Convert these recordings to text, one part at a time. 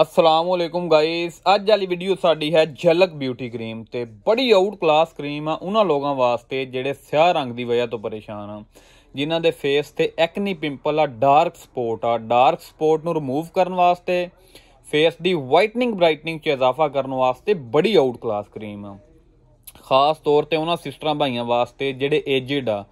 ਅਸਲਾਮੁਅਲੈਕੁਮ guys ਅੱਜ ਵਾਲੀ video ਸਾਡੀ ਹੈ ਝਲਕ ਬਿਊਟੀ ਕਰੀਮ ਤੇ ਬੜੀ ਆਊਟ ਕਲਾਸ ਕਰੀਮ ਆ ਉਹਨਾਂ ਲੋਕਾਂ ਵਾਸਤੇ ਜਿਹੜੇ ਸਿਆਹ ਰੰਗ ਦੀ ਵਜ੍ਹਾ ਤੋਂ ਪਰੇਸ਼ਾਨ ਆ ਜਿਨ੍ਹਾਂ ਦੇ ਫੇਸ ਤੇ ਐਕਨੀ ਪਿੰਪਲ ਆ ਡਾਰਕ ਸਪੌਟ ਆ ਡਾਰਕ ਸਪੌਟ ਨੂੰ ਰਿਮੂਵ ਕਰਨ ਵਾਸਤੇ ਫੇਸ ਦੀ ਵਾਈਟਨਿੰਗ ਬ੍ਰਾਈਟਨਿੰਗ 'ਚ ਇਜ਼ਾਫਾ ਕਰਨ ਵਾਸਤੇ ਬੜੀ ਆਊਟ ਕਲਾਸ ਕਰੀਮ ਆ ਖਾਸ ਤੌਰ ਤੇ ਉਹਨਾਂ ਸਿਸਟਰਾਂ ਭਾਈਆਂ ਵਾਸਤੇ ਜਿਹੜੇ ਏਜਡ ਆ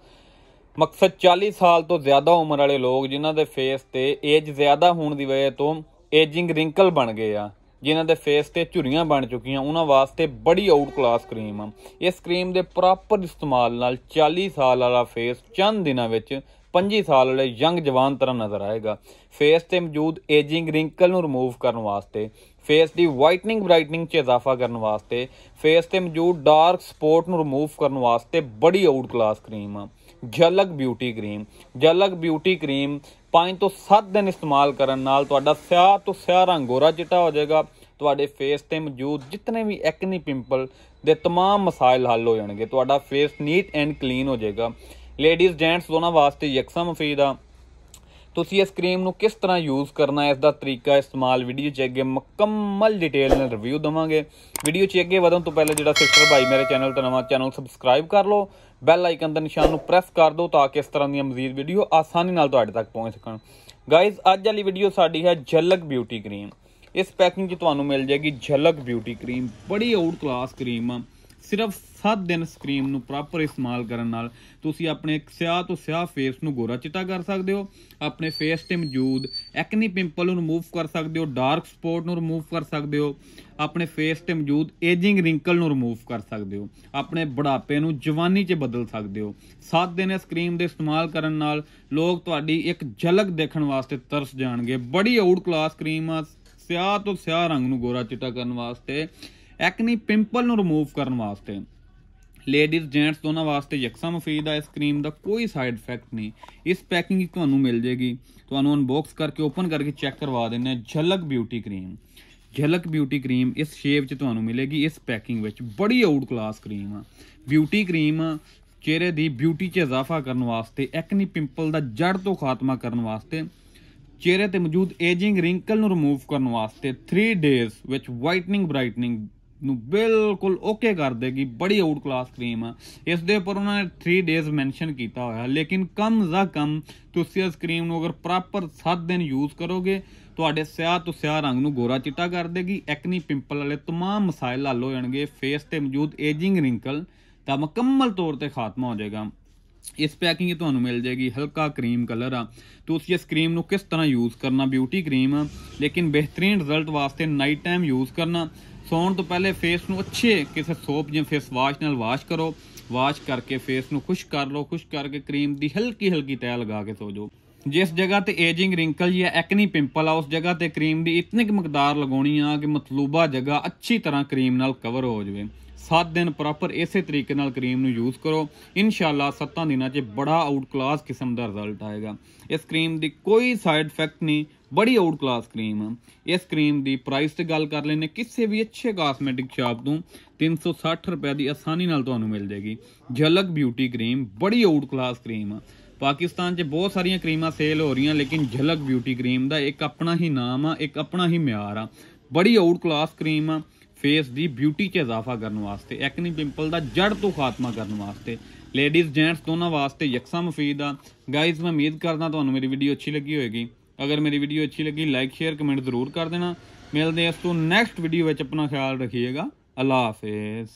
ਮਕਸਦ 40 ਸਾਲ ਤੋਂ ਜ਼ਿਆਦਾ ਉਮਰ ਵਾਲੇ ਲੋਕ ਜਿਨ੍ਹਾਂ ਦੇ ਫੇਸ ਤੇ ਏਜ ਜ਼ਿਆਦਾ ਹੋਣ ਦੀ ਵਜ੍ਹਾ ਤੋਂ ਏਜਿੰਗ ਰਿੰਕਲ ਬਣ ਗਏ ਆ ਜਿਨ੍ਹਾਂ ਦੇ ਫੇਸ ਤੇ ਝੁਰੀਆਂ ਬਣ ਚੁੱਕੀਆਂ ਉਹਨਾਂ ਵਾਸਤੇ ਬੜੀ ਆਊਟ ਕਲਾਸ ਕਰੀਮ ਆ ਇਸ ਕਰੀਮ ਦੇ ਪ੍ਰੋਪਰ ਇਸਤੇਮਾਲ ਨਾਲ 40 ਸਾਲ ਵਾਲਾ ਫੇਸ ਚੰਦ ਦਿਨਾਂ ਵਿੱਚ 25 ਸਾਲ ਵਾਲੇ ਯੰਗ ਜਵਾਨ ਤਰ੍ਹਾਂ ਨਜ਼ਰ ਆਏਗਾ ਫੇਸ ਤੇ ਮੌਜੂਦ ਏਜਿੰਗ ਰਿੰਕਲ ਨੂੰ ਰਿਮੂਵ ਕਰਨ ਵਾਸਤੇ ਫੇਸ ਦੀ ਵਾਈਟਨਿੰਗ ਬ੍ਰਾਈਟਨਿੰਗ 'ਚ ਇਜ਼ਾਫਾ ਕਰਨ ਵਾਸਤੇ ਫੇਸ ਤੇ ਮੌਜੂਦ ਡਾਰਕ ਸਪੌਟ ਨੂੰ ਰਿਮੂਵ ਕਰਨ ਵਾਸਤੇ ਬੜੀ ਆਊਟ ਕਲਾਸ ਕਰੀਮ ਆ Jhalak beauty cream Jhalak beauty cream 5 ਤੋਂ 7 ਦਿਨ ਇਸਤੇਮਾਲ ਕਰਨ ਨਾਲ ਤੁਹਾਡਾ ਸਿਆਹ ਤੋਂ ਸਿਆਹ ਰੰਗ ਗੋਰਾ ਚਿੱਟਾ ਹੋ ਜਾਏਗਾ ਤੁਹਾਡੇ ਫੇਸ ਤੇ ਮੌਜੂਦ ਜਿੰਨੇ ਵੀ ਐਕਨੀ ਪਿੰਪਲ ਦੇ तमाम ਮਸਾਇਲ ਹੱਲ ਹੋ ਜਾਣਗੇ ਤੁਹਾਡਾ ਫੇਸ ਨੀਟ ਐਂਡ ਕਲੀਨ ਹੋ ਜਾਏਗਾ ਲੇਡੀਜ਼ ਜੈਂਟਸ ਦੋਨਾਂ ਵਾਸਤੇ ਯਕਸਾ ਮਫੀਦ ਆ ਤੁਸੀਂ ਇਸ ਕਰੀਮ ਨੂੰ ਕਿਸ ਤਰ੍ਹਾਂ ਯੂਜ਼ ਕਰਨਾ ਹੈ ਇਸ ਦਾ ਤਰੀਕਾ ਇਸਤੇਮਾਲ ਵੀਡੀਓ 'ਚ ਅੱਗੇ ਮੁਕੰਮਲ ਡਿਟੇਲ ਨਾਲ ਰਿਵਿਊ ਦਵਾਂਗੇ ਵੀਡੀਓ 'ਚ ਅੱਗੇ ਵਧਣ ਤੋਂ ਪਹਿਲਾਂ ਜਿਹੜਾ ਸਿਸਟਰ ਭਾਈ ਮੇਰੇ ਚੈਨਲ ਤੇ ਨਵਾਂ ਚੈਨਲ ਸਬਸਕ੍ਰਾਈਬ ਕਰ ਲਓ ਬੈਲ ਆਈਕਨ ਦੇ ਨਿਸ਼ਾਨ ਨੂੰ ਪ੍ਰੈਸ ਕਰ ਦਿਓ ਤਾਂ ਕਿ ਇਸ ਤਰ੍ਹਾਂ ਦੀਆਂ ਮਜ਼ੀਦ ਵੀਡੀਓ ਆਸਾਨੀ ਨਾਲ ਤੁਹਾਡੇ ਤੱਕ ਪਹੁੰਚ ਸਕਣ ਗਾਇਜ਼ ਅੱਜ ਵਾਲੀ ਵੀਡੀਓ ਸਾਡੀ ਹੈ ਝਲਕ ਬਿਊਟੀ ਕਰੀਮ ਇਸ ਪੈਕਿੰਗ 'ਚ ਤੁਹਾਨੂੰ ਮਿਲ ਜਾਏਗੀ ਝਲਕ ਬਿਊਟੀ ਕਰੀਮ ਬੜੀ ਆਊਟ ਕਲਾਸ ਕਰੀਮ ਆ ਸਿਰਫ 7 ਦਿਨ ਸਕ੍ਰੀਮ ਨੂੰ ਪ੍ਰੋਪਰ ਇਸਤੇਮਾਲ ਕਰਨ ਨਾਲ ਤੁਸੀਂ ਆਪਣੇ ਸਿਆਹ ਤੋਂ ਸਿਆਹ ਫੇਸ ਨੂੰ ਗੋਰਾ ਚਿੱਟਾ ਕਰ ਸਕਦੇ ਹੋ ਆਪਣੇ ਫੇਸ ਤੇ ਮੌਜੂਦ ਐਕਨੀ ਪਿੰਪਲ ਨੂੰ ਰਿਮੂਵ ਕਰ ਸਕਦੇ ਹੋ ਡਾਰਕ ਸਪੌਟ ਨੂੰ ਰਿਮੂਵ ਕਰ ਸਕਦੇ ਹੋ ਆਪਣੇ ਫੇਸ ਤੇ ਮੌਜੂਦ ਏਜਿੰਗ ਰਿੰਕਲ ਨੂੰ ਰਿਮੂਵ ਕਰ ਸਕਦੇ ਹੋ ਆਪਣੇ ਬੁਢਾਪੇ ਨੂੰ ਜਵਾਨੀ 'ਚ ਬਦਲ ਸਕਦੇ ਹੋ 7 ਦਿਨ ਇਸ ਕਰੀਮ ਦੇ ਇਸਤੇਮਾਲ ਕਰਨ ਨਾਲ ਲੋਕ ਤੁਹਾਡੀ ਇੱਕ ਝਲਕ ਦੇਖਣ ਵਾਸਤੇ ਤਰਸ ਜਾਣਗੇ ਬੜੀ ਆਊਟ ਕਲਾਸ ਕਰੀਮ ਆ ਸਿਆਹ ਤੋਂ ਸਿਆਹ ਰੰਗ ਨੂੰ ਗੋਰਾ ਚਿੱਟਾ ਕਰਨ ਵਾਸਤੇ ਐਕਨੀ ਪਿੰਪਲ ਨੂੰ ਰਿਮੂਵ ਕਰਨ ਵਾਸਤੇ ਲੇਡੀਜ਼ ਜੈਂਟਸ ਦੋਨਾਂ ਵਾਸਤੇ ਯਕਸਾ ਮਫੀਦ ਆ ਇਸ ਕਰੀਮ ਦਾ ਕੋਈ ਸਾਈਡ ਇਫੈਕਟ ਨਹੀਂ ਇਸ ਪੈਕਿੰਗ ਹੀ ਤੁਹਾਨੂੰ ਮਿਲ ਜੇਗੀ ਤੁਹਾਨੂੰ ਅਨਬਾਕਸ ਕਰਕੇ ਓਪਨ ਕਰਕੇ ਚੈੱਕ ਕਰਵਾ ਦਿੰਨੇ Jhalak beauty cream Jhalak beauty cream ਇਸ ਸ਼ੇਪ 'ਚ ਤੁਹਾਨੂੰ ਮਿਲੇਗੀ ਇਸ ਪੈਕਿੰਗ ਵਿੱਚ ਬੜੀ ਆਊਟ ਕਲਾਸ ਕਰੀਮ ਆ ਬਿਊਟੀ ਕਰੀਮ ਚਿਹਰੇ ਦੀ ਬਿਊਟੀ 'ਚ ਇਜ਼ਾਫਾ ਕਰਨ ਵਾਸਤੇ ਐਕਨੀ ਪਿੰਪਲ ਦਾ ਜੜ ਤੋਂ ਖਾਤਮਾ ਕਰਨ ਵਾਸਤੇ ਚਿਹਰੇ ਤੇ ਮੌਜੂਦ ਏਜਿੰਗ ਰਿੰਕਲ ਨੂੰ ਰਿਮੂਵ ਕਰਨ ਵਾਸਤੇ 3 ਡੇਜ਼ ਵਿੱਚ ਵਾਈਟਨਿੰਗ ਬ੍ਰਾਈਟਨਿੰਗ ਨੂੰ ਬਿਲਕੁਲ ਓਕੇ ਕਰ ਦੇਗੀ ਬੜੀ ਆਊਟ ਕਲਾਸ ਕਰੀਮ ਆ ਇਸ ਦੇ ਉੱਪਰ ਉਹਨਾਂ ਨੇ 3 ਡੇਜ਼ ਮੈਂਸ਼ਨ ਕੀਤਾ ਹੋਇਆ ਲੇਕਿਨ ਕਮ ਜ਼ਾ ਕਮ ਤੁਸੀਂ ਇਸ ਕਰੀਮ ਨੂੰ ਅਗਰ ਪ੍ਰੋਪਰ 7 ਦਿਨ ਯੂਜ਼ ਕਰੋਗੇ ਤੁਹਾਡੇ ਸਿਆਹ ਤੋਂ ਸਿਆਹ ਰੰਗ ਨੂੰ ਗੋਰਾ ਚਿੱਟਾ ਕਰ ਦੇਗੀ ਐਕਨੀ ਪਿੰਪਲ ਵਾਲੇ तमाम ਮਸਾਇਲ ਹੱਲ ਹੋ ਜਾਣਗੇ ਫੇਸ ਤੇ ਮੌਜੂਦ ਏਜਿੰਗ ਰਿੰਕਲ ਦਾ ਮੁਕੰਮਲ ਤੌਰ ਤੇ ਖਾਤਮਾ ਹੋ ਜਾਏਗਾ ਇਸ ਪੈਕਿੰਗ ਇਹ ਤੁਹਾਨੂੰ ਮਿਲ ਜਾਏਗੀ ਹਲਕਾ ਕਰੀਮ ਕਲਰ ਆ ਤੁਸੀਂ ਇਸ ਕਰੀਮ ਨੂੰ ਕਿਸ ਤਰ੍ਹਾਂ ਯੂਜ਼ ਕਰਨਾ ਬਿਊਟੀ ਕਰੀਮ ਲੇਕਿਨ ਬਿਹਤਰੀਨ ਰਿਜ਼ਲਟ ਵਾਸਤੇ ਨਾਈਟ ਟਾਈਮ ਯੂਜ਼ ਕਰਨਾ ਸੌਣ ਤੋਂ ਪਹਿਲੇ ਫੇਸ ਨੂੰ ਅੱਛੇ ਕਿਸੇ ਸੋਪ ਜਾਂ ਫੇਸ ਵਾਸ਼ ਨਾਲ ਵਾਸ਼ ਕਰੋ ਵਾਸ਼ ਕਰਕੇ ਫੇਸ ਨੂੰ ਖੁਸ਼ਕ ਕਰ ਲਓ ਖੁਸ਼ਕ ਕਰਕੇ ਕਰੀਮ ਦੀ ਹਲਕੀ ਹਲਕੀ ਤੈਅ ਲਗਾ ਕੇ ਸੋ ਜੋ ਜਿਸ ਜਗ੍ਹਾ ਤੇ ਏਜਿੰਗ ਰਿੰਕਲ ਜਾਂ ਐਕਨੀ ਪਿੰਪਲ ਆ ਉਸ ਜਗ੍ਹਾ ਤੇ ਕਰੀਮ ਦੀ ਇਤਨੀ ਕਿ ਮਕਦਾਰ ਲਗਾਉਣੀ ਆ ਕਿ ਮਤਲੂਬਾ ਜਗ੍ਹਾ ਅੱਛੀ ਤਰ੍ਹਾਂ ਕਰੀਮ ਨਾਲ ਕਵਰ ਹੋ ਜਾਵੇ 7 ਦਿਨ ਪ੍ਰੋਪਰ ਇਸੇ ਤਰੀਕੇ ਨਾਲ ਕਰੀਮ ਨੂੰ ਯੂਜ਼ ਕਰੋ ਇਨਸ਼ਾਅੱਲਾ 7 ਦਿਨਾਂ 'ਚ ਬੜਾ ਆਊਟ ਕਲਾਸ ਕਿਸਮ ਦਾ ਰਿਜ਼ਲਟ ਆਏਗਾ ਇਸ ਕਰੀਮ ਦੀ ਕੋਈ ਸਾਈਡ ਇਫੈਕਟ ਨਹੀਂ ਬੜੀ ਆਊਟ ਕਲਾਸ ਕਰੀਮ ਇਸ ਕਰੀਮ ਦੀ ਪ੍ਰਾਈਸ ਤੇ ਗੱਲ ਕਰ ਲੈਨੇ ਕਿਸੇ ਵੀ ਅੱਛੇ ਕਾਸਮੈਟਿਕ ਸ਼ਾਪ ਤੋਂ 360 ਰੁਪਏ ਦੀ ਆਸਾਨੀ ਨਾਲ ਤੁਹਾਨੂੰ ਮਿਲ ਜੇਗੀ ਝਲਕ ਬਿਊਟੀ ਕਰੀਮ ਬੜੀ ਆਊਟ ਕਲਾਸ ਕਰੀਮ ਪਾਕਿਸਤਾਨ 'ਚ ਬਹੁਤ ਸਾਰੀਆਂ ਕਰੀਮਾਂ ਸੇਲ ਹੋ ਰਹੀਆਂ ਲੇਕਿਨ ਝਲਕ ਬਿਊਟੀ ਕਰੀਮ ਦਾ ਇੱਕ ਆਪਣਾ ਹੀ ਨਾਮ ਆ ਇੱਕ ਆਪਣਾ ਹੀ ਮਿਆਰ ਆ ਬੜੀ ਆਊਟ ਕਲਾਸ ਕਰੀਮ ਆ ਫੇਸ ਦੀ ਬਿਊਟੀ 'ਚ ਇਜ਼ਾਫਾ ਕਰਨ ਵਾਸਤੇ ਐਕਨੀ ਪਿੰਪਲ ਦਾ ਜੜ ਤੋਂ ਖਾਤਮਾ ਕਰਨ ਵਾਸਤੇ ਲੇਡੀਜ਼ ਜੈਂਟਸ ਦੋਨਾਂ ਵਾਸਤੇ ਯਕਸਾ ਮਫੀਦ ਆ ਗਾਇਜ਼ ਮੈਂ ਉਮੀਦ ਕਰਦਾ ਤੁਹਾਨੂੰ ਮੇਰੀ ਵੀਡੀਓ ਅੱਛੀ ਲੱਗੀ ਹੋਵੇਗੀ ਅਗਰ ਮੇਰੀ ਵੀਡੀਓ ਅੱਛੀ ਲੱਗੀ ਲਾਈਕ ਸ਼ੇਅਰ ਕਮੈਂਟ ਜ਼ਰੂਰ ਕਰ ਦੇਣਾ ਮਿਲਦੇ ਹਾਂ ਇਸ ਤੋਂ ਨੈਕਸਟ ਵੀਡੀਓ ਵਿੱਚ ਆਪਣਾ ਖਿਆਲ ਰੱਖੀਏਗਾ ਅੱਲਾ ਹਾਫਿਜ਼